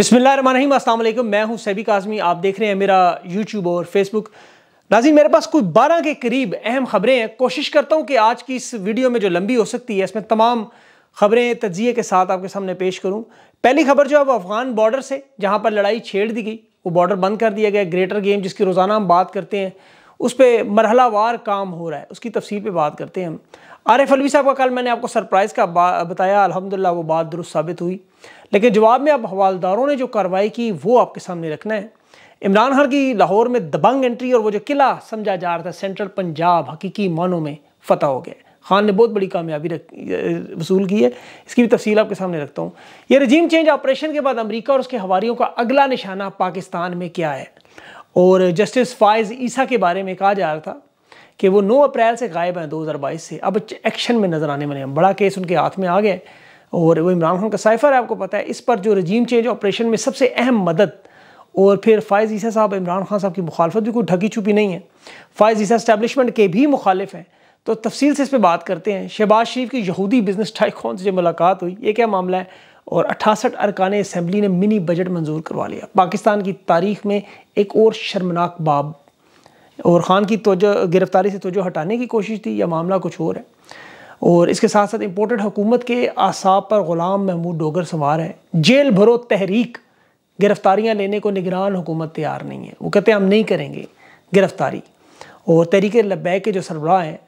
बिस्मिल्लाम असलम मैं हूं सैबी काजमी आप देख रहे हैं मेरा यूट्यूब और फेसबुक नाजी मेरे पास कोई बारह के करीब अहम खबरें हैं कोशिश करता हूं कि आज की इस वीडियो में जो लंबी हो सकती है इसमें तमाम खबरें तजिए के साथ आपके सामने पेश करूं पहली खबर जो है वो अफगान बॉर्डर से जहां पर लड़ाई छेड़ दी गई वो बॉर्डर बंद कर दिया गया ग्रेटर गेम जिसकी रोज़ाना हम बात करते हैं उस पर मरहलावार काम हो रहा है उसकी तफसील पर बात करते हैं हम आरिफ अलवी साहब का कल मैंने आपको सरप्राइज़ का बताया अलहमदिल्ला वो बात दुरुस्त साबित हुई लेकिन जवाब में अब हवालदारों ने जो कार्रवाई की वो आपके सामने रखना है इमरान खान की लाहौर में दबंग एंट्री और वो जो किला समझा जा रहा था सेंट्रल पंजाब हकीकी मानों में फतह हो गया खान ने बहुत बड़ी कामयाबी रख वसूल की है इसकी भी तफसील आपके सामने रखता हूँ ये रजीम चेंज ऑपरेशन के बाद अमरीका और उसके हवारीयों का अगला निशाना पाकिस्तान में क्या है और जस्टिस फायज़ ईसा के बारे में कहा जा रहा था कि वो 9 अप्रैल से गायब हैं 2022 से अब एक्शन में नज़र आने वाले हैं बड़ा केस उनके हाथ में आ गया और वो इमरान खान का साइफर है आपको पता है इस पर जो रजीम चेंज ऑपरेशन में सबसे अहम मदद और फिर फ़ायज़ ईसा साहब इमरान खान साहब की मुखालफत भी कोई ढकी छुपी नहीं है फ़ायज़ ईसा इस्टेबलिशमेंट के भी मुखालिफ हैं तो तफसील से इस पर बात करते हैं शहबाज शरीफ की यहूदी बिजनेस टाइकॉन से जो मुलाकात हुई ये क्या मामला है और अठासठ अरकान असम्बली ने मिनी बजट मंजूर करवा लिया पाकिस्तान की तारीख में एक और शर्मनाक बाब और ख़ान की तो गिरफ़्तारी से तोजो हटाने की कोशिश थी या मामला कुछ और है और इसके साथ साथ इम्पोर्टेड हुकूमत के आसाब पर ग़ुलाम महमूद डोगर सवार है जेल भरो तहरीक गिरफ़्तारियाँ लेने को निगरान हुकूमत तैयार नहीं है वो कहते हैं हम नहीं करेंगे गिरफ़्तारी और तहरीक लब्बैक के जो सरबराह हैं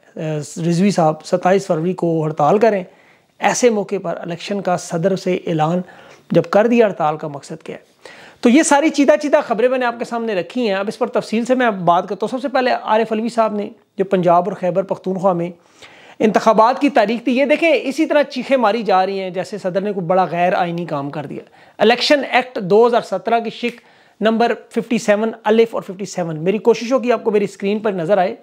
रिजवी साहब सत्ताईस फरवरी को हड़ताल करें ऐसे मौके पर इलेक्शन का सदर से ऐलान जब कर दिया हड़ताल का मकसद क्या है तो ये सारी चीदा चीदा खबरें मैंने आपके सामने रखी हैं अब इस पर तफसील से मैं बात करता हूँ सबसे पहले आरिफ अलवी साहब ने जो पंजाब और खैबर पखतूनख्वा में इंतबात की तारीख थी ये देखें इसी तरह चीखें मारी जा रही हैं जैसे सदर ने कोई बड़ा गैर आइनी काम कर दिया इलेक्शन एक्ट 2017 की शिक नंबर 57 अलिफ और 57 मेरी कोशिश हो कि आपको मेरी स्क्रीन पर नज़र आए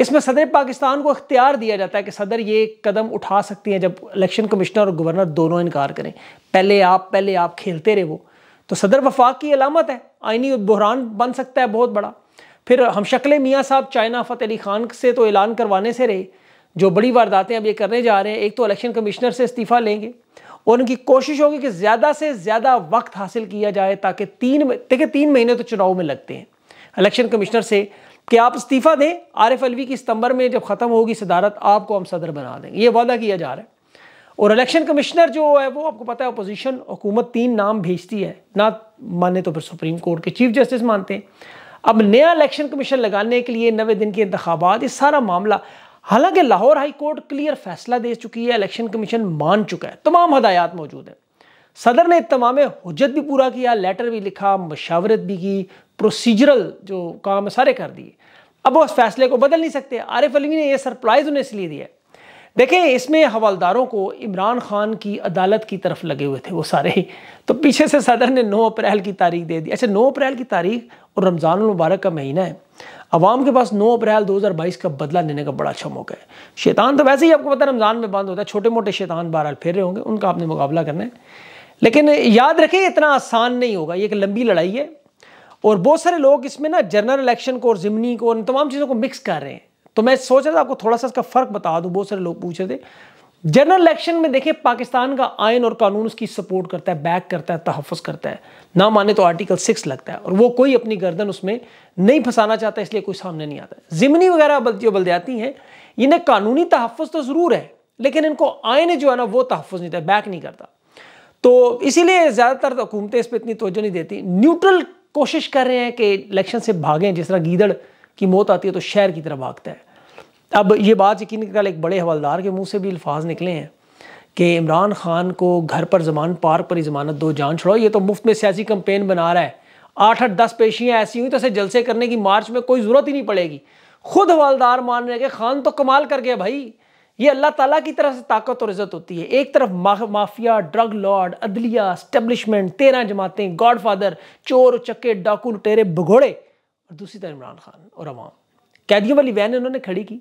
इसमें सदर पाकिस्तान को अख्तियार दिया जाता है कि सदर ये कदम उठा सकती हैं जब इलेक्शन कमिश्नर और गवर्नर दोनों इनकार करें पहले आप पहले आप खेलते रहे वो तो सदर वफाक की अलामत है आइनी बहरान बन सकता है बहुत बड़ा फिर हम शक्ल मियाँ साहब चाइना फ़तेह अली खान से तो ऐलान करवाने से रहे जो बड़ी वारदातें अब ये करने जा रहे हैं एक तो इलेक्शन कमिश्नर से इस्तीफ़ा लेंगे और उनकी कोशिश होगी कि ज़्यादा से ज़्यादा वक्त हासिल किया जाए ताकि तीन देखिए तीन महीने तो चुनाव में लगते हैं इलेक्शन कमिश्नर से कि आप इस्तीफ़ा दें आर एफ अलवी की सितंबर में जब ख़त्म होगी सदारत आपको हम सदर बना देंगे ये वादा किया जा रहा है और इलेक्शन कमिश्नर जो है वो आपको पता है अपोजिशन हुकूमत तीन नाम भेजती है ना माने तो फिर सुप्रीम कोर्ट के चीफ जस्टिस मानते हैं अब नया इलेक्शन कमीशन लगाने के लिए नवे दिन के इंतबात ये सारा मामला हालांकि लाहौर हाई कोर्ट क्लियर फैसला दे चुकी है इलेक्शन कमीशन मान चुका है तमाम हदायत मौजूद है सदर ने तमाम हजत भी पूरा किया लेटर भी लिखा मशावरत भी की प्रोसीजरल जो काम सारे कर दिए अब वो उस फैसले को बदल नहीं सकते आरिफ अलवी ने यह सरप्राइज़ उन्हें इसलिए दिया देखें इसमें हवालदारों को इमरान खान की अदालत की तरफ लगे हुए थे वो सारे ही तो पीछे से सदर ने 9 अप्रैल की तारीख दे दी अच्छा 9 अप्रैल की तारीख और रमज़ान मुबारक का महीना है आवाम के पास 9 अप्रैल 2022 का बदला लेने का बड़ा अच्छा मौका है शैतान तो वैसे ही आपको पता है रमज़ान में बंद होता है छोटे मोटे शैतान बहरहाल फेर रहे होंगे उनका आपने मुकाबला करना है लेकिन याद रखें इतना आसान नहीं होगा ये एक लंबी लड़ाई है और बहुत सारे लोग इसमें ना जनरल इलेक्शन को और जिमनी को और तमाम चीज़ों को मिक्स कर रहे हैं तो मैं सोच रहा था आपको थोड़ा सा इसका फ़र्क बता दूँ बहुत सारे लोग पूछ रहे थे जनरल इलेक्शन में देखिए पाकिस्तान का आयन और कानून उसकी सपोर्ट करता है बैक करता है तहफ़ करता है ना माने तो आर्टिकल सिक्स लगता है और वो कोई अपनी गर्दन उसमें नहीं फंसाना चाहता इसलिए कोई सामने नहीं आता ज़िमनी वगैरह जो बलदयाती हैं इन्हें कानूनी तहफ़ तो ज़रूर है लेकिन इनको आयन जो है ना वो तहफ़ नहीं देता बैक नहीं करता तो इसीलिए ज़्यादातर तो हुकूमतें इस पर इतनी तोजह नहीं देती न्यूट्रल कोशिश कर रहे हैं कि इलेक्शन से भागें जिस तरह गीदड़ की मौत आती है तो शहर की तरह भागता है अब ये बात यकीन कल एक बड़े हवलदार के मुंह से भी अल्फाज निकले हैं कि इमरान खान को घर पर जमान पार पर ही जमानत दो जान छोड़ो ये तो मुफ्त में सियासी कंपेन बना रहा है आठ आठ दस पेशियाँ ऐसी हुई तो इसे जलसे करने की मार्च में कोई ज़रूरत ही नहीं पड़ेगी खुद हवालदार मान रहे कि खान तो कमाल कर गया भाई ये अल्लाह ताला की तरफ से ताकत और इज़्ज़त होती है एक तरफ माफिया ड्रग लॉर्ड अदलिया स्टेबलिशमेंट तेरह जमातें गॉड फादर चोर चक्के डाकू लुटेरे भगोड़े और दूसरी तरफ इमरान खान और अवाम कैदियों वाली वैन उन्होंने खड़ी की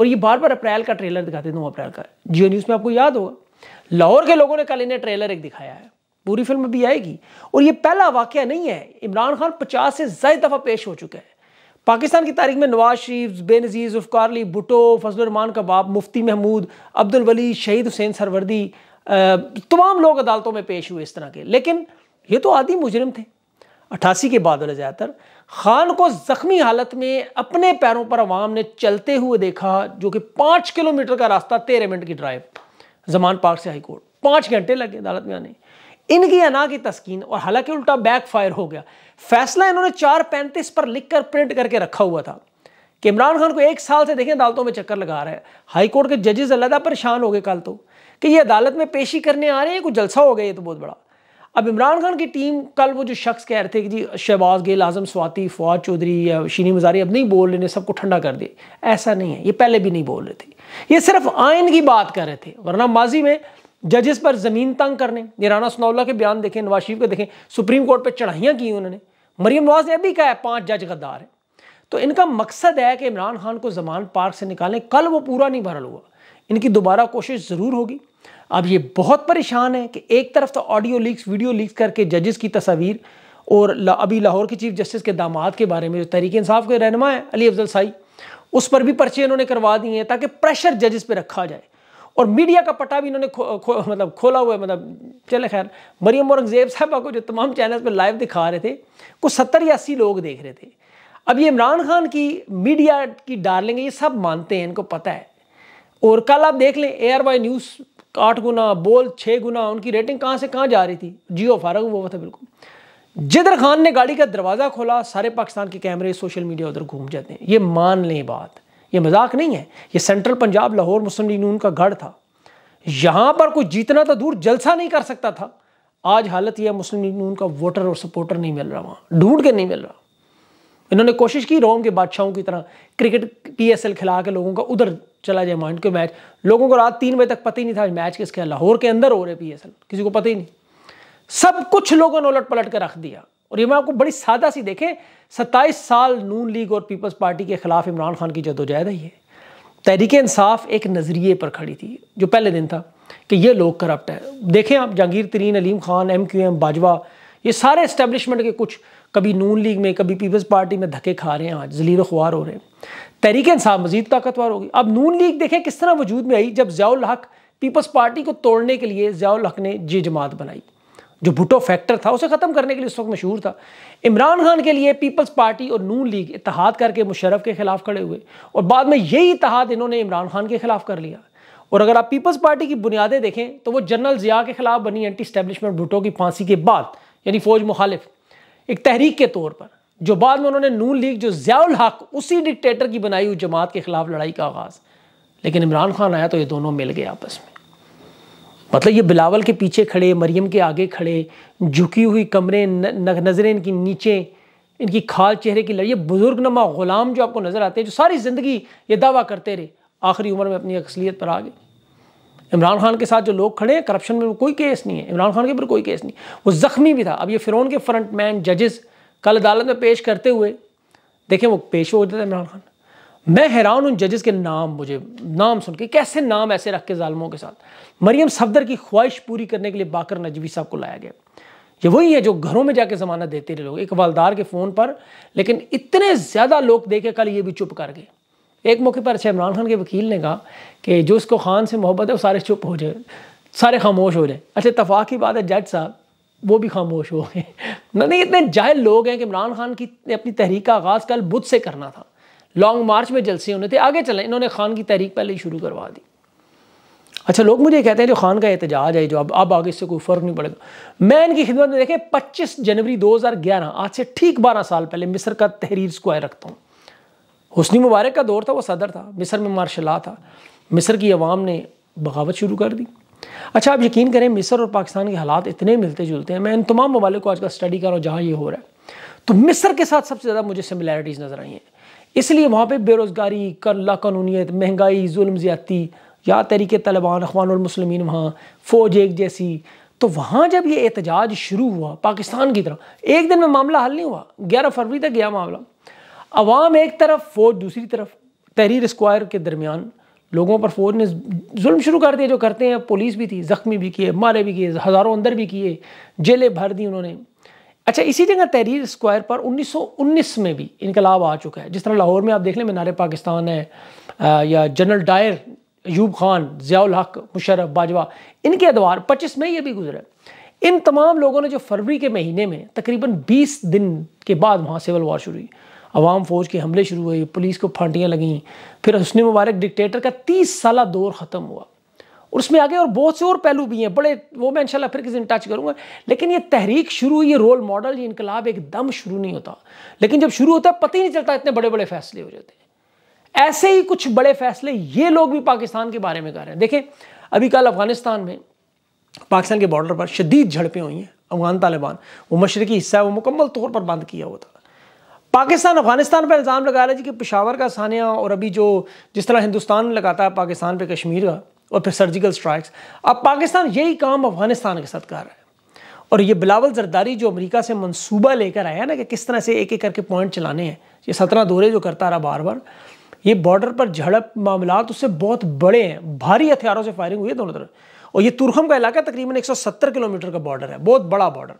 और ये बार बार अप्रैल का ट्रेलर दिखाते नौ अप्रैल का जियो न्यूज़ में आपको याद होगा लाहौर के लोगों ने कल इन्हें ट्रेलर एक दिखाया है पूरी फिल्म भी आएगी और ये पहला वाक्य नहीं है इमरान खान पचास से ज्यादा दफ़ा पेश हो चुका है पाकिस्तान की तारीख में नवाज शरीफ बेनजीज़ उफकारली अली भुटो फजलरमान बाप मुफ्ती महमूद अब्दुल वली शहीद हुसैन सरवर्दी तमाम लोग अदालतों में पेश हुए इस तरह के लेकिन ये तो आदि मुजरम थे अट्ठासी के बाद ज़्यादातर खान को जख्मी हालत में अपने पैरों पर अवाम ने चलते हुए देखा जो कि पांच किलोमीटर का रास्ता तेरह मिनट की ड्राइव जमान पार्क से हाईकोर्ट पांच घंटे लगे अदालत में आने इनकी अना की तस्कीन और हालांकि उल्टा बैक फायर हो गया फैसला इन्होंने चार पैंतीस पर लिखकर प्रिंट करके रखा हुआ था कि इमरान खान को एक साल से देखें अदालतों में चक्कर लगा रहा है हाईकोर्ट के जजेस अलहदा परेशान हो गए कल तो कि ये अदालत में पेशी करने आ रहे हैं कुछ जलसा हो गया ये तो बहुत बड़ा अब इमरान खान की टीम कल वो जो शख्स कह रहे थे कि जी शहबाज गिल आजम स्वाति फवाद चौधरी या शीनी मजारी अब नहीं बोल रहे सबको ठंडा कर दिए ऐसा नहीं है ये पहले भी नहीं बोल रहे थे ये सिर्फ आयन की बात कर रहे थे वरना माजी में जजेस पर ज़मीन तंग करने निराना सनाउल्ला के बयान देखें नवाज शरीफ के देखें सुप्रीम कोर्ट पर चढ़ाइयाँ की उन्होंने मरीम नवाज ने अभी कहा है पाँच जज गद्दार हैं तो इनका मकसद है कि इमरान खान को जमान पार्क से निकालें कल वो पूरा नहीं भरल हुआ इनकी दोबारा कोशिश ज़रूर होगी अब ये बहुत परेशान है कि एक तरफ तो ऑडियो लीक्स वीडियो लीक्स करके जजेस की तस्वीर और ला, अभी लाहौर के चीफ जस्टिस के दामाद के बारे में जो तरीके इंसाफ के रहनमा है अली अफजल साई उस पर भी पर्चे इन्होंने करवा दिए हैं ताकि प्रेशर जजेस पर रखा जाए और मीडिया का पट्टा भी इन्होंने खो, खो, मतलब खोला हुआ है मतलब चले खैर मरियम औरंगजेब साहबा को जो तमाम चैनल्स पर लाइव दिखा रहे थे कुछ सत्तर या अस्सी लोग देख रहे थे अब ये इमरान खान की मीडिया की डार्लिंग ये सब मानते हैं इनको पता है और कल आप देख लें ए आर वाई न्यूज़ आठ गुना बोल छः गुना उनकी रेटिंग कहाँ से कहाँ जा रही थी जियो फारग वो था बिल्कुल जिदर खान ने गाड़ी का दरवाज़ा खोला सारे पाकिस्तान के कैमरे सोशल मीडिया उधर घूम जाते हैं ये मान लें बात ये मजाक नहीं है ये सेंट्रल पंजाब लाहौर मुस्लिम लीग नून का गढ़ था यहाँ पर कुछ जीतना तो दूर जलसा नहीं कर सकता था आज हालत यह मुस्लिम लीग नून का वोटर और सपोर्टर नहीं मिल रहा वहाँ ढूंढ के नहीं मिल रहा इन्होंने कोशिश की रोम के बादशाहों की तरह क्रिकेट पीएसएल खिला के लोगों का उधर चला जाए माइंड के मैच लोगों को रात तीन बजे तक पता ही नहीं था मैच किसके लाहौर के अंदर हो रहे एल किसी को पता ही नहीं सब कुछ लोगों ने उलट पलट कर रख दिया और ये मैं आपको बड़ी सादा सी देखें सत्ताईस साल नून लीग और पीपल्स पार्टी के खिलाफ इमरान खान की जदोजहद है ये तहरीक इंसाफ एक नज़रिए पर खड़ी थी जो पहले दिन था कि ये लोग करप्ट है देखें आप Jahangir Tareen Aleem Khan M Q M Bajwa ये सारे इस्टेब्लिशमेंट के कुछ कभी नून लीग में कभी पीपल्स पार्टी में धक्के खा रहे हैं आज जलील खुआर हो रहे हैं तहरीक इंसाफ मजीद ताकतवर होगी अब नून लीग देखें किस तरह वजूद में आई जब जयाल हक पीपल्स पार्टी को तोड़ने के लिए जयाल हक ने जे जमात बनाई जो भुटो फैक्टर था उसे ख़त्म करने के लिए उस वक्त मशहूर था इमरान खान के लिए पीपल्स पार्टी और नून लीग इतिहाद करके मुशरफ के खिलाफ खड़े हुए और बाद में यही इतिहाद इन्होंने इमरान खान के खिलाफ कर लिया और अगर आप पीपल्स पार्टी की बुनियादें देखें तो वो जनरल ज़िया के खिलाफ बनी एंटी स्टैब्लिशमेंट भुटो की फांसी के बाद यानी फ़ौज मुखालिफ एक तहरीक के तौर पर जो बाद में उन्होंने नून लीग जो जयाल हक उसी डिक्टेटर की बनाई हुई जमात के ख़िलाफ़ लड़ाई का आगाज़ लेकिन इमरान खान आया तो ये दोनों मिल गए आपस में मतलब ये बिलावल के पीछे खड़े मरियम के आगे खड़े झुकी हुई कमरे नज़रें इनकी नीचे इनकी खाल चेहरे की लड़ी बुज़ुर्ग नमा ग़ुलाम जो आपको नज़र आते हैं जो सारी ज़िंदगी ये दावा करते रहे आखिरी उम्र में अपनी असलियत पर आ गए इमरान खान के साथ जो लोग खड़े हैं करप्शन में कोई केस नहीं है इमरान खान के ऊपर कोई केस नहीं वो ज़ख्मी भी था अब ये फ़िरौन के फ्रंट मैन जजेस कल अदालत में पेश करते हुए देखें वो पेश हो जाता इमरान खान मैं हैरान हूँ जजेस के नाम मुझे नाम सुन के कैसे नाम ऐसे रख के ालमों के साथ मरियम सफदर की ख्वाहिश पूरी करने के लिए बाकर नजवी साहब को लाया गया ये वही है जो घरों में जाके जमानत देते रहे लोग एक वालदार के फ़ोन पर लेकिन इतने ज़्यादा लोग देखे कल ये भी चुप कर गए एक मौके पर अच्छा इमरान खान के वकील ने कहा कि जो इसको खान से मोहब्बत है वो सारे चुप हो जाए सारे खामोश हो जाए अच्छा तफाक की बात है जज साहब वो भी खामोश हो गए नहीं इतने जाहिल लोग हैं कि इमरान खान की अपनी तहरीक का आगाज़ कल बुध से करना था लॉन्ग मार्च में जलसे होने थे आगे चले इन्होंने खान की तहरीक पहले ही शुरू करवा दी अच्छा लोग मुझे कहते हैं जो खान का एहतजाज है जो अब अब आगे इससे कोई फ़र्क नहीं पड़ेगा मैं इनकी खिदमत में देखें 25 जनवरी 2011 आज से ठीक 12 साल पहले मिस्र का तहरीर स्क्वायर रखता हूँ हसनी मुबारक का दौर था वो सदर था मिस्र में मार्शला था मिस्र की आवाम ने बगावत शुरू कर दी अच्छा आप यकीन करें मिस्र और पाकिस्तान के हालात इतने मिलते जुलते हैं मैं इन तमाम ममालिक को आज का स्टडी कर रहा हूँ जहाँ ये हो रहा है तो मिस्र के साथ सबसे ज़्यादा मुझे सिमिलैरिटीज़ नज़र आई हैं इसलिए वहाँ पर बेरोज़गारी कर ला कानूनीत महंगाई जुल्म ज़्यादती या तरीके तलबान अखवानमसलमिन वहाँ फ़ौज एक जैसी तो वहाँ जब ये एहतजाज शुरू हुआ पाकिस्तान की तरफ एक दिन में मामला हल नहीं हुआ ग्यारह फरवरी तक गया मामला अवाम एक तरफ फौज दूसरी तरफ तहरीर स्क्वायर के दरमियान लोगों पर फौज ने जुल्म शुरू कर दिया जो करते हैं पुलिस भी थी ज़ख्मी भी किए मारे भी किए हज़ारों अंदर भी किए जेलें भर दी उन्होंने अच्छा इसी जगह तहरीर स्क्वायर पर 1919 में भी इनकलाब आ चुका है जिस तरह लाहौर में आप देख लें मीनार पाकिस्तान है या जनरल डायर यूब खान ज़ियाल हक मुशरफ बाजवा इनके अदवार पच्चीस मई ये भी गुजरा इन तमाम लोगों ने जो फरवरी के महीने में तकरीबन 20 दिन के बाद वहाँ सिविल वॉर शुरू हुई अवाम फ़ौज के हमले शुरू हुए पुलिस को फांटियाँ लगें फिर हसन मुबारक डिक्टेटर का तीस साल दौर ख़त्म हुआ और उसमें आगे और बहुत से और पहलू भी हैं बड़े वो मैं इंशाल्लाह फिर किसी दिन टच करूँगा लेकिन ये तहरीक शुरू ये रोल मॉडल ये इनकलाब एकदम शुरू नहीं होता लेकिन जब शुरू होता है पता ही नहीं चलता इतने बड़े बड़े फैसले हो जाते हैं ऐसे ही कुछ बड़े फैसले ये लोग भी पाकिस्तान के बारे में कर रहे हैं देखें अभी कल अफगानिस्तान में पाकिस्तान के बॉर्डर पर शदीद झड़पें हुई हैं अफगान तालिबान वो मशरकी हिस्सा है वो मुकम्मल तौर पर बंद किया हुआ था पाकिस्तान अफगानिस्तान पर इल्ज़ाम लगा रहा है जी कि पिशावर का सानिया और अभी जो जिस तरह हिंदुस्तान लगाता है पाकिस्तान पर कश्मीर का और फिर सर्जिकल स्ट्राइक्स अब पाकिस्तान यही काम अफगानिस्तान के साथ कर रहा है और ये बिलावल जरदारी जो अमेरिका से मंसूबा लेकर आया ना कि किस तरह से एक एक करके पॉइंट चलाने हैं ये सत्रह दौरे जो करता रहा बार बार ये बॉर्डर पर झड़प मामला उससे बहुत बड़े हैं भारी हथियारों से फायरिंग हुई है दोनों तरफ और ये तुरखम का इलाका तकरीबन सत्तर किलोमीटर का बॉर्डर है बहुत बड़ा बॉर्डर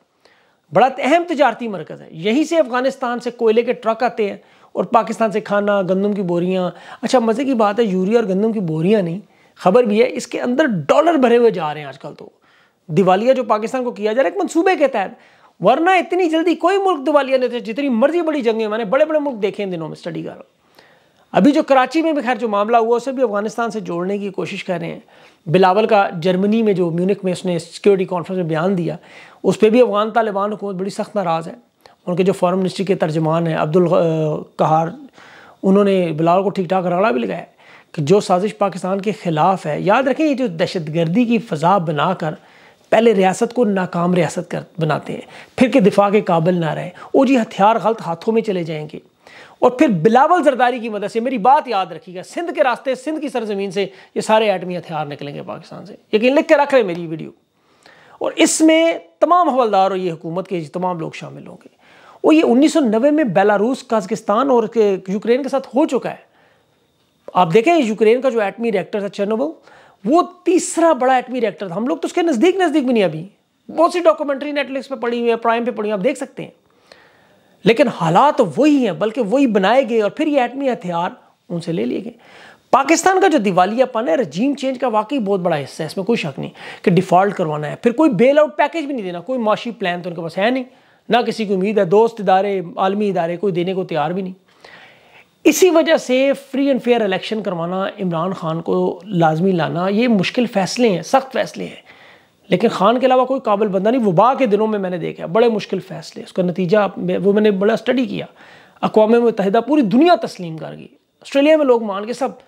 बड़ा अहम तजारती मरकज़ है यहीं से अफ़गानिस्तान से कोयले के ट्रक आते हैं और पाकिस्तान से खाना गंदम की बोरियाँ अच्छा मज़े की बात है यूरिया और गंदम की बोरियाँ नहीं खबर भी है इसके अंदर डॉलर भरे हुए जा रहे हैं आजकल तो दिवालिया जो पाकिस्तान को किया जा रहा है एक मनसूबे के तहत वरना इतनी जल्दी कोई मुल्क दिवालिया नहीं थे जितनी मर्जी बड़ी जंगें मैंने बड़े बड़े मुल्क देखे इन दिनों में स्टडी कर अभी जो कराची में भी खैर जो मामला हुआ उसे भी अफगानिस्तान से जोड़ने की कोशिश कर रहे हैं बिलावल का जर्मनी में जो म्यूनिक में उसने सिक्योरिटी कॉन्फ्रेंस में बयान दिया उस पर भी अफ़गान तालिबान हुकूमत बड़ी सख्त नाराज़ है उनके जो फ़ॉरन मिनिस्ट्री के तर्जमान हैं अब्दुल कहार उन्होंने बिलाल को ठीक ठाक रगड़ा भी लगाया कि जो साजिश पाकिस्तान के ख़िलाफ़ है याद रखें ये जो दहशत गर्दी की फ़जा बनाकर पहले रियासत को नाकाम रियासत कर बनाते हैं फिर के दिफा के काबिल ना रहें वो जी हथियार गलत हाथों में चले जाएंगे और फिर बिलावल जरदारी की मदद से मेरी बात याद रखिएगा सिंध के रास्ते सिंध की सरजमीन से ये सारे एटमी हथियार निकलेंगे पाकिस्तान से यकीन लिख के रख रहे मेरी वीडियो और इसमें तमाम हवलदार और ये हुकूमत के तमाम लोग शामिल होंगे और ये 1990 में बेलारूस काजगिस्तान और यूक्रेन के साथ हो चुका है आप देखें यूक्रेन का जो एटमी रिएक्टर था चेनोबल वो तीसरा बड़ा एटमी रिएक्टर था हम लोग तो उसके नज़दीक नज़दीक भी नहीं अभी बहुत सी डॉक्यूमेंट्री नेटफ्लिक्स पर पड़ी हुई है प्राइम पे पड़ी हुई आप देख सकते हैं लेकिन हालात तो वही हैं बल्कि वही बनाए गए और फिर ये एटमी हथियार उनसे ले लिए गए पाकिस्तान का जो दिवालियापन है रजीम चेंज का वाकई बहुत बड़ा हिस्सा है इसमें कोई शक नहीं कि डिफ़ॉल्ट करवाना है फिर कोई बेल आउट पैकेज भी नहीं देना कोई माशी प्लान तो उनके पास है नहीं ना किसी की उम्मीद है दोस्त इदारे आलमी इदारे कोई देने को तैयार भी नहीं इसी वजह से फ्री एंड फेयर इलेक्शन करवाना इमरान खान को लाजमी लाना ये मुश्किल फैसले हैं सख्त फैसले हैं लेकिन खान के अलावा कोई काबिल बंदा नहीं वबा के दिनों में मैंने देखा बड़े मुश्किल फैसले उसका नतीजा वो मैंने बड़ा स्टडी किया अकवा मुतहदा पूरी दुनिया तस्लीम कर गई ऑस्ट्रेलिया में लोग मान के सब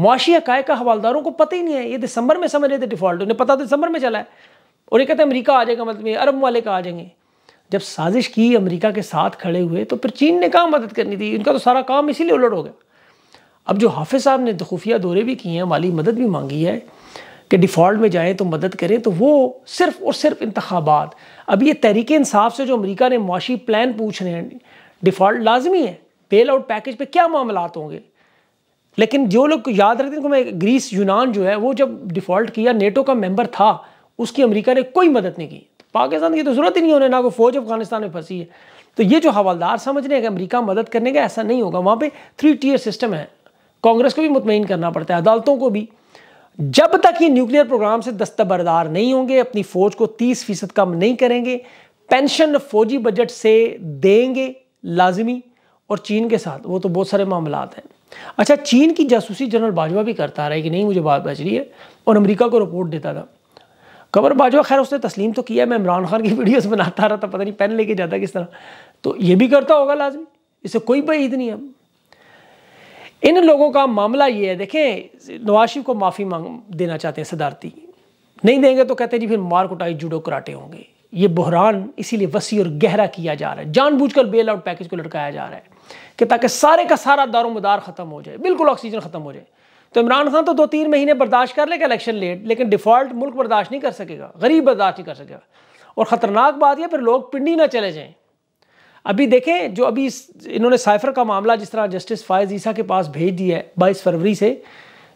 मुआशी हकाय का हवालदारों को पता ही नहीं है ये दिसंबर में समझ रहे थे डिफॉल्ट उन्हें पता तो दिसंबर में चला है और ये कहते हैं अमरीका आ जाएगा मतलब अरब वाले का आ जाएंगे जब साजिश की अमरीका के साथ खड़े हुए तो फिर चीन ने कहाँ मदद करनी थी उनका तो सारा काम इसीलिए उलट हो गया अब जो हाफिज साहब ने खुफिया दौरे भी किए हैं माली मदद भी मांगी है कि डिफ़ॉल्ट में जाएँ तो मदद करें तो वो सिर्फ और सिर्फ इंतबात अब ये तहरीक इंसाफ से जो अमरीका ने मुआशी प्लान पूछ रहे हैं डिफ़ॉल्ट लाजमी है बेल आउट पैकेज पर क्या मामला होंगे लेकिन जो लोग याद रखते हैं कि मैं ग्रीस यूनान जो है वो जब डिफ़ॉल्ट किया नेटो का मेंबर था उसकी अमेरिका ने कोई मदद नहीं की पाकिस्तान की तो ज़रूरत ही नहीं होने ना को फ़ौज अफगानिस्तान में फंसी है तो ये जो हवालदार समझने का अमेरिका मदद करने का ऐसा नहीं होगा वहाँ पर थ्री टीयर सिस्टम है कांग्रेस को भी मुतमिन करना पड़ता है अदालतों को भी जब तक ये न्यूक्लियर प्रोग्राम से दस्तबरदार नहीं होंगे अपनी फ़ौज को तीस फीसद कम नहीं करेंगे पेंशन फौजी बजट से देंगे लाजमी और चीन के साथ वो तो बहुत सारे मामलात हैं अच्छा चीन की जासूसी जनरल बाजवा भी करता रहा है कि नहीं मुझे बात बच रही है और अमेरिका को रिपोर्ट देता था कमर बाजवा खैर उसने तस्लीम तो किया मैं इमरान खान की वीडियोस बनाता रहा था पता नहीं पेन लेके जाता किस तरह तो ये भी करता होगा लाजमी इससे कोई बईद नहीं है इन लोगों का मामला ये है देखें नवाज को माफ़ी मांग देना चाहते हैं सदारती नहीं देंगे तो कहते जी फिर मार कुटाई जुड़ो कराटे होंगे ये बहरान इसीलिए वसी और गहरा किया जा रहा है जानबूझकर बेल आउट पैकेज को लटकाया जा रहा है कि ताकि सारे का सारा दारोमदार ख़त्म हो जाए बिल्कुल ऑक्सीजन ख़त्म हो जाए तो इमरान खान तो दो तीन महीने बर्दाश्त कर लेगा इलेक्शन लेट लेकिन डिफ़ॉल्ट मुल्क बर्दाश्त नहीं कर सकेगा गरीब बर्दाश्त नहीं कर सकेगा और ख़तरनाक बात यह फिर लोग पिंडी ना चले जाएँ अभी देखें जो अभी इन्होंने साइफर का मामला जिस तरह जस्टिस फायज ईसा के पास भेज दिया है बाईस फरवरी से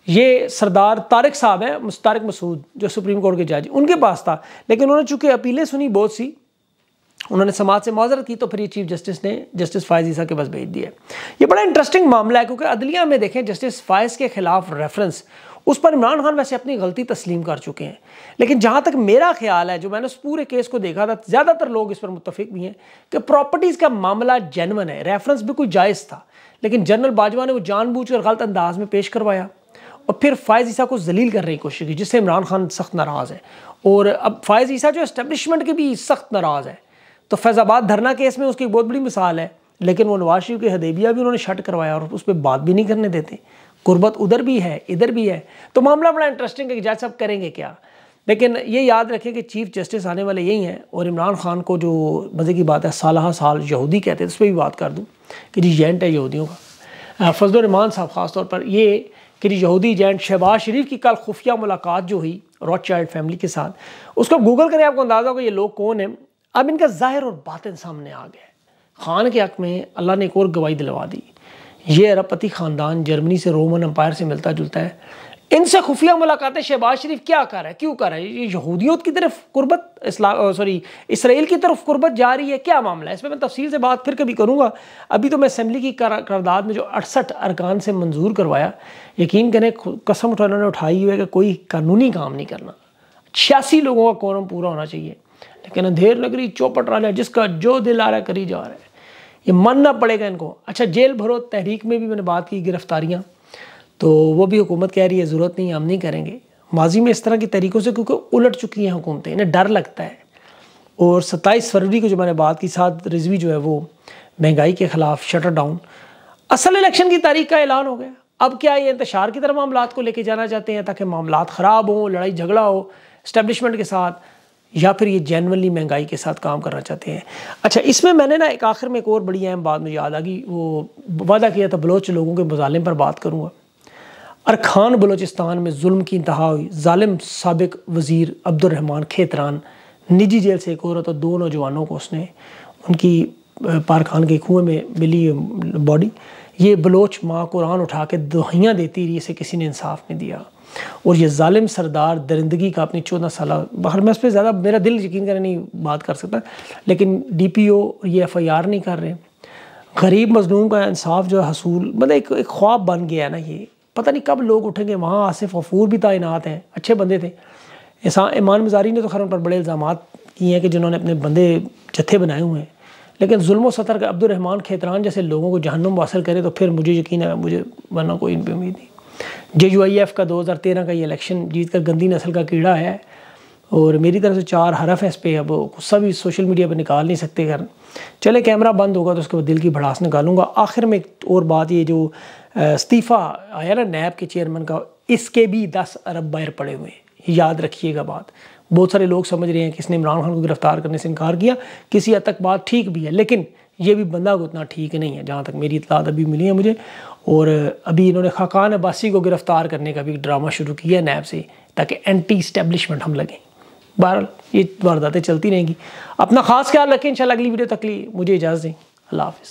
ये सरदार तारक साहब हैं तारक मसूद जो सुप्रीम कोर्ट के जज उनके पास था लेकिन उन्होंने चूँकि अपीलें सुनी बहुत सी उन्होंने समाज से माजरत की तो फिर ये चीफ जस्टिस ने जस्टिस फायज ईसा के पास भेज दिया ये बड़ा इंटरेस्टिंग मामला है क्योंकि अदलिया में देखें जस्टिस फायज के खिलाफ रेफरेंस उस पर इमरान खान वैसे अपनी गलती तस्लीम कर चुके हैं लेकिन जहाँ तक मेरा ख्याल है जो मैंने उस पूरे केस को देखा था ज़्यादातर लोग इस पर मुतफिक भी हैं कि प्रॉपर्टीज़ का मामला जेनवन है रेफरेंस भी कोई जायज़ था लेकिन जनरल बाजवा ने वो जानबूझ कर गलत अंदाज में पेश करवाया और फिर फ़ायज़ ईसा को जलील करने की कोशिश की जिससे इमरान खान सख्त नाराज़ है और अब फ़ायज़ ईसा जो इस्टबलिशमेंट के भी सख्त नाराज़ है तो फैज़ाबाद धरना केस में उसकी बहुत बड़ी मिसाल है लेकिन वो नवाज शरीफ की हदेबिया भी उन्होंने शट करवाया और उस पर बात भी नहीं करने देते गुर्बत उधर भी है इधर भी है तो मामला बड़ा इंटरेस्टिंग है कि जज साहब करेंगे क्या लेकिन ये याद रखें कि चीफ जस्टिस आने वाले यही हैं और इमरान खान को जो मज़े की बात है सालह साल यहूदी कहते हैं उस पर भी बात कर दूँ कि जी जेंट है यहूदियों का फजल रमान साहब ख़ास तौर पर ये कि यहूदी जैंट शहबाज शरीफ की कल खुफिया मुलाकात जो हुई रॉड चाइल्ड फैमिली के साथ उसको गूगल करें आपको अंदाज़ा होगा ये लोग कौन है अब इनका ज़ाहिर और बातें सामने आ गया खान के हक में अल्लाह ने एक और गवाही दिलवा दी ये अरबपति ख़ानदान जर्मनी से रोमन अम्पायर से मिलता जुलता है इनसे खुफिया मुलाकातें शहबाज शरीफ क्या कर रहा है क्यों कर रहा है ये यहूदियों की तरफ कुर्बत सॉरी इसराइल की तरफ कुर्बत जा रही है क्या मामला है इस पर मैं तफसील से बात फिर कभी करूँगा अभी तो मैं असम्बली की करदाद में जो अड़सठ अरकान से मंजूर करवाया यकीन करें कसम उठा ने उठाई हुई है कि कोई कानूनी काम नहीं करना छियासी लोगों का कौरम पूरा होना चाहिए लेकिन अंधेर लग रही चौपट रहा है जिसका जो दिल आ रहा है करी जा रहा है ये मानना पड़ेगा इनको अच्छा जेल भरो तहरीक में भी मैंने बात की गिरफ्तारियाँ तो वो भी हुकूमत कह रही है ज़रूरत नहीं हम नहीं करेंगे माजी में इस तरह के तरीक़ों से क्योंकि उलट चुकी हैं हुकूमतें इन्हें डर लगता है और सत्ताईस फरवरी को जो मैंने बात की साथ रिजवी जो है वो महंगाई के ख़िलाफ़ शटर डाउन असल इलेक्शन की तारीख का ऐलान हो गया अब क्या ये इंतशार की तरफ मामला को लेके जाना चाहते हैं ताकि मामला ख़राब हों लड़ाई झगड़ा हो इस्टबलिशमेंट के साथ या फिर ये जेनवनली महंगाई के साथ काम करना चाहते हैं अच्छा इसमें मैंने ना एक आखिर में एक और बड़ी अहम बात मुझे याद आ गई वो वादा किया था बलोच लोगों के मुजालिम पर बात करूँगा अरखान बलोचिस्तान में जुल्म की इंतहा हुई ालिम सबक वज़ी अब्दुलरहमान खेतरान निजी जेल से एक औरत और दो नौजवानों को उसने उनकी पारखान के कुएँ में मिली बॉडी ये बलोच माँ कुरान उठा के दुहियाँ देती रही इसे किसी ने इंसाफ नहीं दिया और ये ालिम सरदार दरिंदगी का अपनी चौदह साल बाहर मैं उस पर ज़्यादा मेरा दिल यकीन कर नहीं बात कर सकता लेकिन डी पी ओ ये एफ़ आई आर नहीं कर रहे गरीब मजलूम का इंसाफ जो है हसूल मतलब एक, एक ख्वाब बन गया है ना ये पता नहीं कब लोग उठेंगे वहाँ आसिफ गफूर भी तैनात हैं अच्छे बंदे थे ऐसा ईमान मजारी ने तो खैर उन पर बड़े इल्ज़ाम किए हैं कि जिन्होंने अपने बंदे जत्थे बनाए हुए हैं लेकिन जुल्म सतर का अब्दुलरहमान खेतरान जैसे लोगों को जहनुम वासिल करे तो फिर मुझे यकीन है मुझे वरना कोई इन पर उम्मीद नहीं जे यू आई एफ़ का दो हज़ार तेरह का ये इलेक्शन जीत कर गंदी नस्ल का कीड़ा है और मेरी तरफ से चार हरफ है इस पर अब गुस्सा भी सोशल मीडिया पर निकाल नहीं सकते घर चले कैमरा बंद होगा तो उसके बाद दिल की भड़ास निकालूंगा आखिर में एक और बात ये जो इस्तीफ़ा आया ना नैब के चेयरमैन का इसके भी दस अरब बैर पड़े हुए हैं याद रखिएगा बात बहुत सारे लोग समझ रहे हैं कि इसने इमरान खान को गिरफ्तार करने से इनकार किया किसी हद तक बात ठीक भी है लेकिन ये भी बंदा उतना ठीक नहीं है जहाँ तक मेरी इतलात अभी मिली है मुझे और अभी इन्होंने खाकान अब्बासी को गिरफ़्तार करने का भी ड्रामा शुरू किया है नैब से ताकि एंटी इस्टेब्लिशमेंट हम लगें बहर ये वारदातें चलती रहेंगी अपना खास ख्याल रखें इंशाल्लाह अगली वीडियो तक लिए मुझे इजाज़त दें अल्लाह हाफिज़